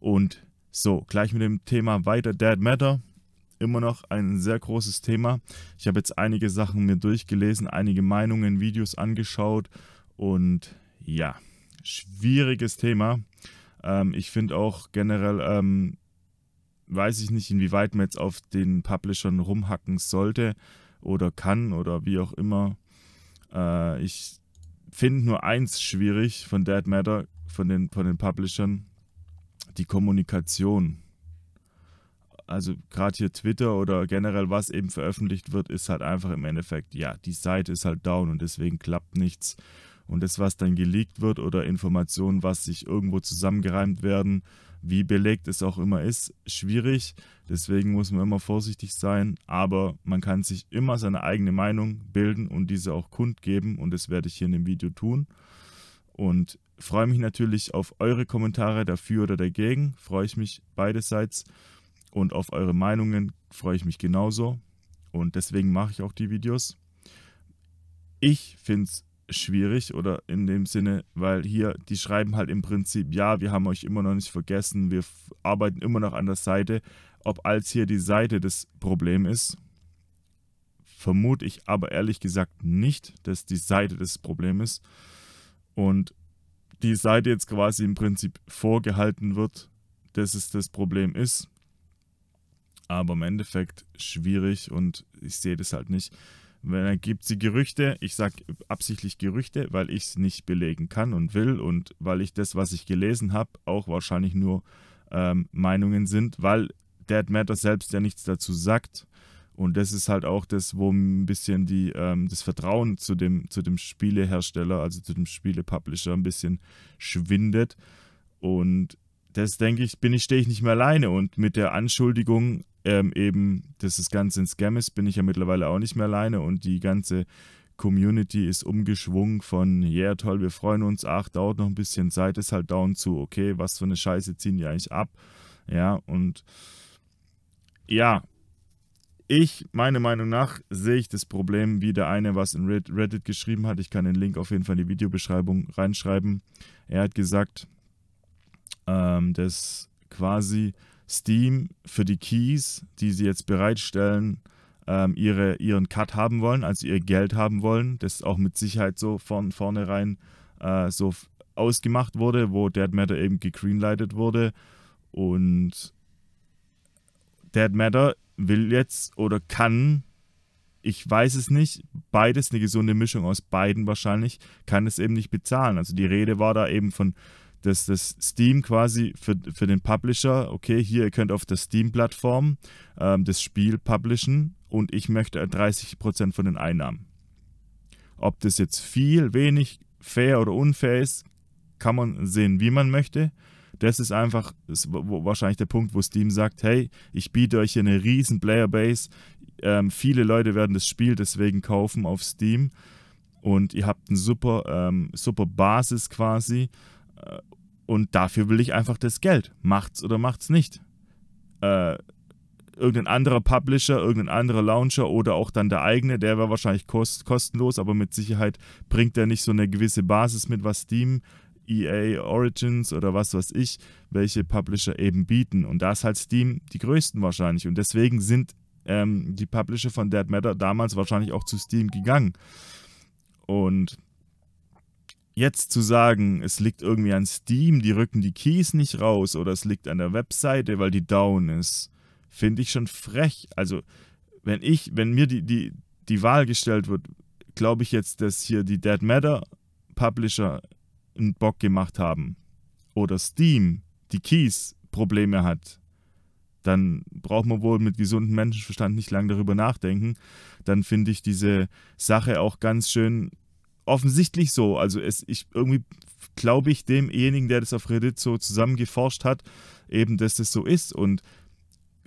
Und so, gleich mit dem Thema weiter. Dead Matter, immer noch ein sehr großes Thema. Ich habe jetzt einige Sachen mir durchgelesen, einige Meinungen, Videos angeschaut und ja, schwieriges Thema. Ähm, ich finde auch generell, ähm, weiß ich nicht, inwieweit man jetzt auf den Publishern rumhacken sollte oder kann oder wie auch immer. Äh, ich finde nur eins schwierig von Dead Matter, von den, von den Publishern die Kommunikation. Also gerade hier Twitter oder generell was eben veröffentlicht wird, ist halt einfach im Endeffekt, ja, die Seite ist halt down und deswegen klappt nichts. Und das, was dann geleakt wird oder Informationen, was sich irgendwo zusammengereimt werden, wie belegt es auch immer ist, schwierig. Deswegen muss man immer vorsichtig sein. Aber man kann sich immer seine eigene Meinung bilden und diese auch kundgeben. Und das werde ich hier in dem Video tun. Und freue mich natürlich auf eure Kommentare dafür oder dagegen. Freue ich mich beiderseits. Und auf eure Meinungen freue ich mich genauso. Und deswegen mache ich auch die Videos. Ich finde es schwierig oder in dem Sinne, weil hier, die schreiben halt im Prinzip, ja, wir haben euch immer noch nicht vergessen, wir arbeiten immer noch an der Seite. Ob als hier die Seite das Problem ist, vermute ich aber ehrlich gesagt nicht, dass die Seite das Problem ist. Und die Seite jetzt quasi im Prinzip vorgehalten wird, dass es das Problem ist. Aber im Endeffekt schwierig und ich sehe das halt nicht. Wenn dann gibt sie Gerüchte, ich sage absichtlich Gerüchte, weil ich es nicht belegen kann und will und weil ich das, was ich gelesen habe, auch wahrscheinlich nur ähm, Meinungen sind, weil Dead Matter selbst ja nichts dazu sagt. Und das ist halt auch das, wo ein bisschen die, ähm, das Vertrauen zu dem, zu dem Spielehersteller, also zu dem Spielepublisher, ein bisschen schwindet. Und das denke ich, bin ich, stehe ich nicht mehr alleine. Und mit der Anschuldigung ähm, eben, dass das Ganze ein Scam ist, bin ich ja mittlerweile auch nicht mehr alleine. Und die ganze Community ist umgeschwungen von, ja yeah, toll, wir freuen uns, ach, dauert noch ein bisschen Zeit, ist halt down zu, okay, was für eine Scheiße ziehen die eigentlich ab. Ja, und ja, ich, meiner Meinung nach, sehe ich das Problem wie der eine, was in Reddit geschrieben hat. Ich kann den Link auf jeden Fall in die Videobeschreibung reinschreiben. Er hat gesagt, ähm, dass quasi Steam für die Keys, die sie jetzt bereitstellen, ähm, ihre, ihren Cut haben wollen, also ihr Geld haben wollen. Das auch mit Sicherheit so von vornherein äh, so ausgemacht wurde, wo Dead Matter eben gegreenlightet wurde. Und Dead Matter will jetzt oder kann, ich weiß es nicht, beides eine gesunde Mischung aus beiden wahrscheinlich, kann es eben nicht bezahlen. Also die Rede war da eben von, dass das Steam quasi für, für den Publisher, okay, hier ihr könnt auf der Steam-Plattform ähm, das Spiel publishen und ich möchte 30% von den Einnahmen. Ob das jetzt viel, wenig, fair oder unfair ist, kann man sehen, wie man möchte das ist einfach ist wahrscheinlich der Punkt, wo Steam sagt, hey, ich biete euch hier eine riesen Playerbase, ähm, viele Leute werden das Spiel deswegen kaufen auf Steam und ihr habt eine super, ähm, super Basis quasi äh, und dafür will ich einfach das Geld. Macht's oder macht's nicht. Äh, irgendein anderer Publisher, irgendein anderer Launcher oder auch dann der eigene, der wäre wahrscheinlich kost kostenlos, aber mit Sicherheit bringt er nicht so eine gewisse Basis mit, was Steam EA Origins oder was weiß ich, welche Publisher eben bieten. Und da ist halt Steam die größten wahrscheinlich. Und deswegen sind ähm, die Publisher von Dead Matter damals wahrscheinlich auch zu Steam gegangen. Und jetzt zu sagen, es liegt irgendwie an Steam, die rücken die Keys nicht raus oder es liegt an der Webseite, weil die down ist, finde ich schon frech. Also, wenn ich, wenn mir die, die, die Wahl gestellt wird, glaube ich jetzt, dass hier die Dead Matter Publisher einen Bock gemacht haben oder Steam die Keys Probleme hat, dann braucht man wohl mit gesundem Menschenverstand nicht lange darüber nachdenken. Dann finde ich diese Sache auch ganz schön offensichtlich so. Also es, ich irgendwie glaube ich demjenigen, der das auf Reddit so zusammengeforscht hat, eben, dass das so ist. Und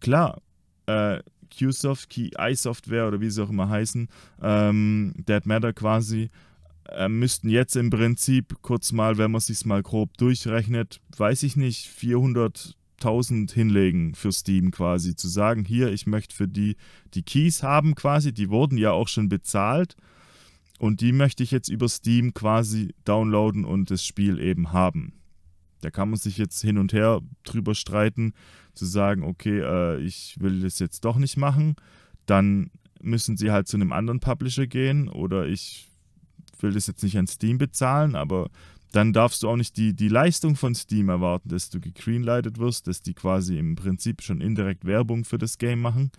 klar, äh, QSoft, Key iSoftware oder wie sie auch immer heißen, ähm, Dead Matter quasi, äh, müssten jetzt im Prinzip kurz mal, wenn man sich mal grob durchrechnet, weiß ich nicht, 400.000 hinlegen für Steam quasi. Zu sagen, hier, ich möchte für die die Keys haben quasi, die wurden ja auch schon bezahlt. Und die möchte ich jetzt über Steam quasi downloaden und das Spiel eben haben. Da kann man sich jetzt hin und her drüber streiten, zu sagen, okay, äh, ich will das jetzt doch nicht machen. Dann müssen sie halt zu einem anderen Publisher gehen oder ich will das jetzt nicht an Steam bezahlen, aber dann darfst du auch nicht die, die Leistung von Steam erwarten, dass du gegreenlightet wirst, dass die quasi im Prinzip schon indirekt Werbung für das Game machen,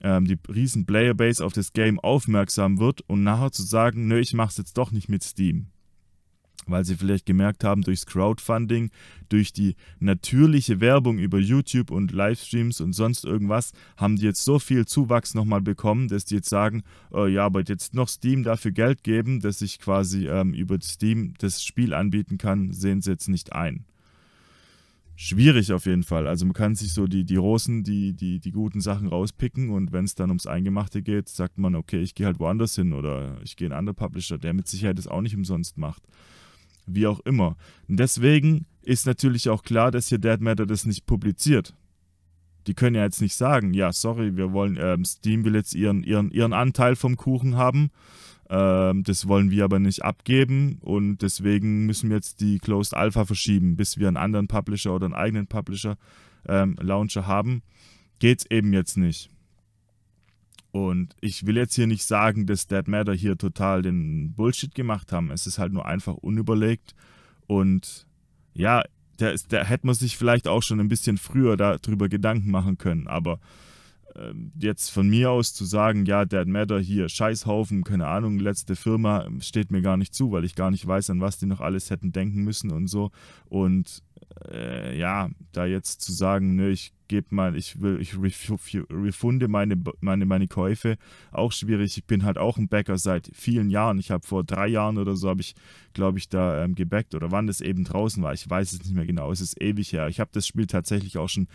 ähm, die riesen Playerbase auf das Game aufmerksam wird und nachher zu sagen, nö, ich mach's jetzt doch nicht mit Steam weil sie vielleicht gemerkt haben, durchs Crowdfunding, durch die natürliche Werbung über YouTube und Livestreams und sonst irgendwas, haben die jetzt so viel Zuwachs nochmal bekommen, dass die jetzt sagen, äh, ja, aber jetzt noch Steam dafür Geld geben, dass ich quasi ähm, über Steam das Spiel anbieten kann, sehen sie jetzt nicht ein. Schwierig auf jeden Fall. Also man kann sich so die, die Rosen, die, die, die guten Sachen rauspicken und wenn es dann ums Eingemachte geht, sagt man, okay, ich gehe halt woanders hin oder ich gehe in einen anderen Publisher, der mit Sicherheit das auch nicht umsonst macht wie auch immer. deswegen ist natürlich auch klar, dass hier Dead Matter das nicht publiziert. Die können ja jetzt nicht sagen, ja, sorry, wir wollen, ähm, Steam will jetzt ihren, ihren, ihren Anteil vom Kuchen haben. Ähm, das wollen wir aber nicht abgeben und deswegen müssen wir jetzt die Closed Alpha verschieben, bis wir einen anderen Publisher oder einen eigenen Publisher ähm, Launcher haben. Geht's eben jetzt nicht. Und ich will jetzt hier nicht sagen, dass Dead Matter hier total den Bullshit gemacht haben. Es ist halt nur einfach unüberlegt. Und ja, da, ist, da hätte man sich vielleicht auch schon ein bisschen früher darüber Gedanken machen können. Aber äh, jetzt von mir aus zu sagen, ja, Dead Matter hier, Scheißhaufen, keine Ahnung, letzte Firma, steht mir gar nicht zu, weil ich gar nicht weiß, an was die noch alles hätten denken müssen und so. Und äh, ja, da jetzt zu sagen, ne, ich gebe mal, ich will, ich refunde meine, meine, meine Käufe, auch schwierig. Ich bin halt auch ein Bäcker seit vielen Jahren. Ich habe vor drei Jahren oder so, habe ich, glaube ich, da ähm, gebäckt oder wann das eben draußen war. Ich weiß es nicht mehr genau. Es ist ewig her. Ich habe das Spiel tatsächlich auch schon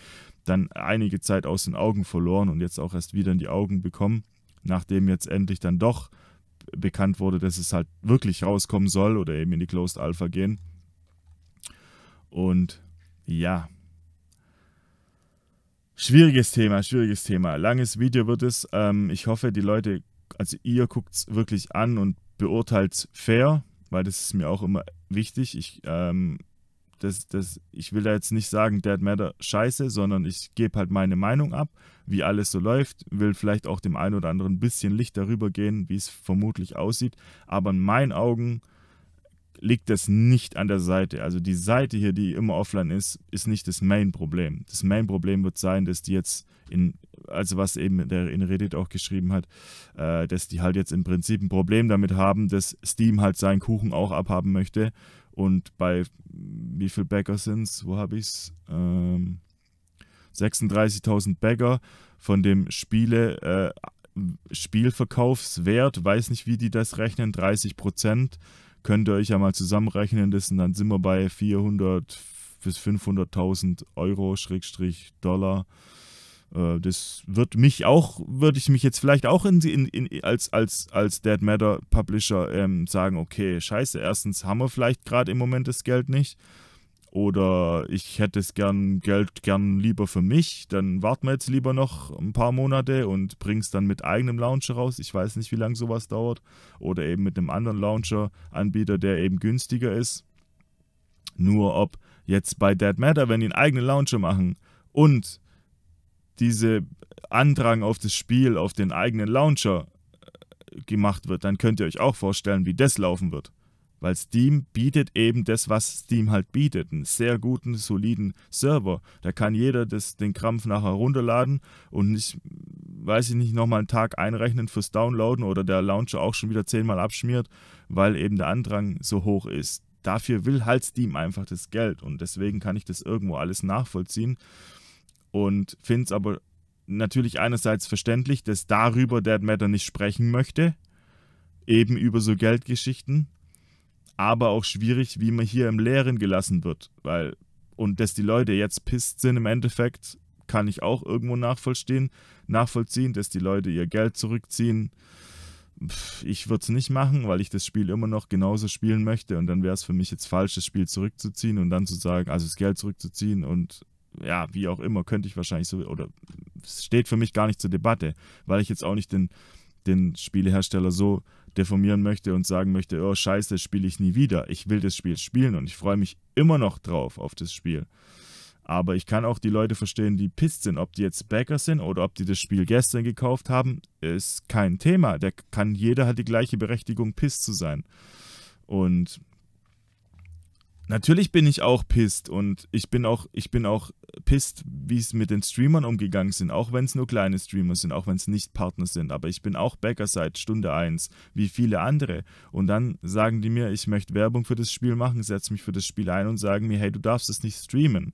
dann einige Zeit aus den Augen verloren und jetzt auch erst wieder in die Augen bekommen, nachdem jetzt endlich dann doch bekannt wurde, dass es halt wirklich rauskommen soll oder eben in die Closed Alpha gehen. Und ja, schwieriges Thema, schwieriges Thema. Langes Video wird es. Ähm, ich hoffe, die Leute, also ihr guckt es wirklich an und beurteilt es fair, weil das ist mir auch immer wichtig. Ich, ähm, das, das, ich will da jetzt nicht sagen, Dead Matter scheiße, sondern ich gebe halt meine Meinung ab, wie alles so läuft, will vielleicht auch dem einen oder anderen ein bisschen Licht darüber gehen, wie es vermutlich aussieht. Aber in meinen Augen liegt das nicht an der Seite. Also die Seite hier, die immer offline ist, ist nicht das Main-Problem. Das Main-Problem wird sein, dass die jetzt in, also was eben der in Reddit auch geschrieben hat, äh, dass die halt jetzt im Prinzip ein Problem damit haben, dass Steam halt seinen Kuchen auch abhaben möchte. Und bei wie viel Bagger sind es? Wo habe ich's? Ähm, 36.000 Bagger von dem Spiele äh, Spielverkaufswert, weiß nicht, wie die das rechnen, 30 Prozent könnt ihr euch ja mal zusammenrechnen, das sind dann sind wir bei 400 bis 500.000 Euro, Schrägstrich, Dollar. Äh, das wird mich auch, würde ich mich jetzt vielleicht auch in, in, in, als, als, als Dead Matter Publisher ähm, sagen, okay, scheiße, erstens haben wir vielleicht gerade im Moment das Geld nicht oder ich hätte es gern Geld gern lieber für mich, dann warten wir jetzt lieber noch ein paar Monate und es dann mit eigenem Launcher raus. Ich weiß nicht, wie lange sowas dauert. Oder eben mit einem anderen Launcher-Anbieter, der eben günstiger ist. Nur ob jetzt bei Dead Matter, wenn die einen eigenen Launcher machen und diese Andrang auf das Spiel, auf den eigenen Launcher äh, gemacht wird, dann könnt ihr euch auch vorstellen, wie das laufen wird. Weil Steam bietet eben das, was Steam halt bietet. Einen sehr guten, soliden Server. Da kann jeder das, den Krampf nachher runterladen und nicht, weiß ich nicht, nochmal einen Tag einrechnen fürs Downloaden oder der Launcher auch schon wieder zehnmal abschmiert, weil eben der Andrang so hoch ist. Dafür will halt Steam einfach das Geld und deswegen kann ich das irgendwo alles nachvollziehen und finde es aber natürlich einerseits verständlich, dass darüber Dead Matter nicht sprechen möchte, eben über so Geldgeschichten, aber auch schwierig, wie man hier im Leeren gelassen wird, weil und dass die Leute jetzt pisst sind im Endeffekt, kann ich auch irgendwo nachvollziehen, nachvollziehen, dass die Leute ihr Geld zurückziehen. Ich würde es nicht machen, weil ich das Spiel immer noch genauso spielen möchte und dann wäre es für mich jetzt falsch, das Spiel zurückzuziehen und dann zu sagen, also das Geld zurückzuziehen und ja, wie auch immer, könnte ich wahrscheinlich so, oder es steht für mich gar nicht zur Debatte, weil ich jetzt auch nicht den, den Spielehersteller so deformieren möchte und sagen möchte, oh scheiße, das spiele ich nie wieder. Ich will das Spiel spielen und ich freue mich immer noch drauf auf das Spiel. Aber ich kann auch die Leute verstehen, die pisst sind. Ob die jetzt Backer sind oder ob die das Spiel gestern gekauft haben, ist kein Thema. Der kann, jeder hat die gleiche Berechtigung, pisst zu sein. Und natürlich bin ich auch pisst und ich bin auch, ich bin auch pisst, wie es mit den Streamern umgegangen sind, auch wenn es nur kleine Streamer sind, auch wenn es nicht Partner sind, aber ich bin auch Bäcker seit Stunde 1, wie viele andere. Und dann sagen die mir, ich möchte Werbung für das Spiel machen, setze mich für das Spiel ein und sagen mir, hey, du darfst es nicht streamen.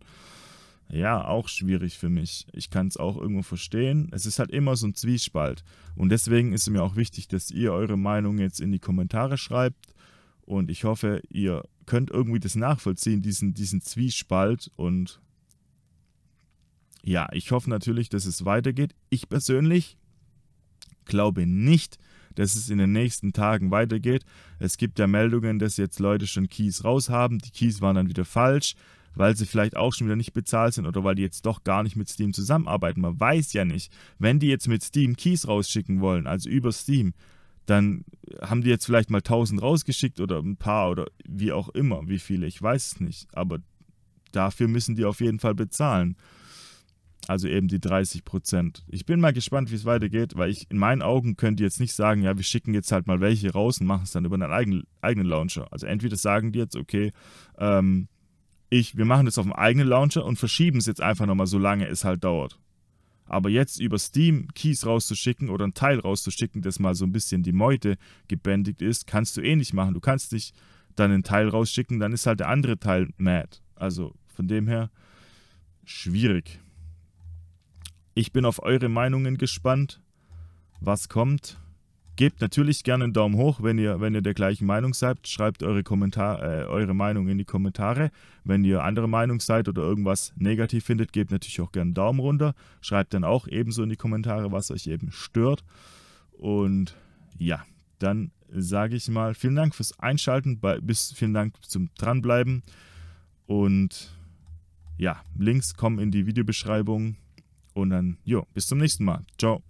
Ja, auch schwierig für mich. Ich kann es auch irgendwo verstehen. Es ist halt immer so ein Zwiespalt. Und deswegen ist es mir auch wichtig, dass ihr eure Meinung jetzt in die Kommentare schreibt und ich hoffe, ihr könnt irgendwie das nachvollziehen, diesen, diesen Zwiespalt. Und ja, ich hoffe natürlich, dass es weitergeht. Ich persönlich glaube nicht, dass es in den nächsten Tagen weitergeht. Es gibt ja Meldungen, dass jetzt Leute schon Keys raushaben. Die Keys waren dann wieder falsch, weil sie vielleicht auch schon wieder nicht bezahlt sind oder weil die jetzt doch gar nicht mit Steam zusammenarbeiten. Man weiß ja nicht, wenn die jetzt mit Steam Keys rausschicken wollen, also über Steam, dann haben die jetzt vielleicht mal 1000 rausgeschickt oder ein paar oder wie auch immer, wie viele, ich weiß es nicht. Aber dafür müssen die auf jeden Fall bezahlen. Also eben die 30 Prozent. Ich bin mal gespannt, wie es weitergeht, weil ich in meinen Augen könnte jetzt nicht sagen, ja, wir schicken jetzt halt mal welche raus und machen es dann über einen eigenen, eigenen Launcher. Also entweder sagen die jetzt, okay, ähm, ich, wir machen das auf dem eigenen Launcher und verschieben es jetzt einfach nochmal, solange es halt dauert. Aber jetzt über Steam Keys rauszuschicken oder ein Teil rauszuschicken, das mal so ein bisschen die Meute gebändigt ist, kannst du eh nicht machen. Du kannst nicht dann einen Teil rausschicken, dann ist halt der andere Teil mad. Also von dem her schwierig. Ich bin auf eure Meinungen gespannt, was kommt. Gebt natürlich gerne einen Daumen hoch, wenn ihr, wenn ihr der gleichen Meinung seid. Schreibt eure, Kommentar äh, eure Meinung in die Kommentare. Wenn ihr andere Meinung seid oder irgendwas negativ findet, gebt natürlich auch gerne einen Daumen runter. Schreibt dann auch ebenso in die Kommentare, was euch eben stört. Und ja, dann sage ich mal vielen Dank fürs Einschalten, bei, bis vielen Dank zum Dranbleiben. Und ja, Links kommen in die Videobeschreibung. Und dann, jo, bis zum nächsten Mal. Ciao.